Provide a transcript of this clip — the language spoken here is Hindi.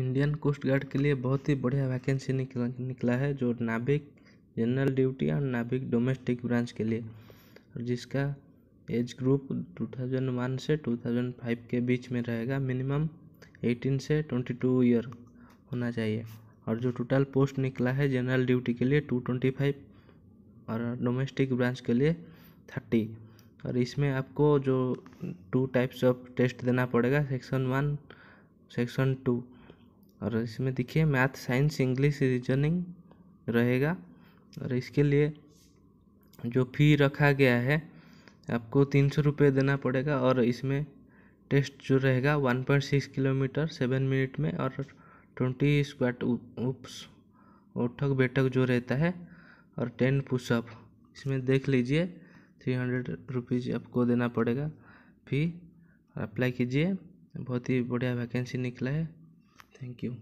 इंडियन कोस्ट गार्ड के लिए बहुत ही बढ़िया वैकेंसी निकला निकला है जो नाभिक जनरल ड्यूटी और नाभिक डोमेस्टिक ब्रांच के लिए जिसका एज ग्रुप 2001 से 2005 के बीच में रहेगा मिनिमम 18 से 22 ईयर होना चाहिए और जो टोटल पोस्ट निकला है जनरल ड्यूटी के लिए 225 और डोमेस्टिक ब्रांच के लिए 30 और इसमें आपको जो टू टाइप्स ऑफ टेस्ट देना पड़ेगा सेक्शन वन सेक्शन टू और इसमें देखिए मैथ साइंस इंग्लिश रीजनिंग रहेगा और इसके लिए जो फी रखा गया है आपको तीन सौ रुपये देना पड़ेगा और इसमें टेस्ट जो रहेगा one point six kilometre seven minute में और ट्वेंटी स्क्वाट उप्स उठक बैठक जो रहता है और टेन पुशअप इसमें देख लीजिए थ्री हंड्रेड रुपीज़ आपको देना पड़ेगा फी अप्लाई कीजिए बहुत ही बढ़िया वैकेंसी निकला है Thank you.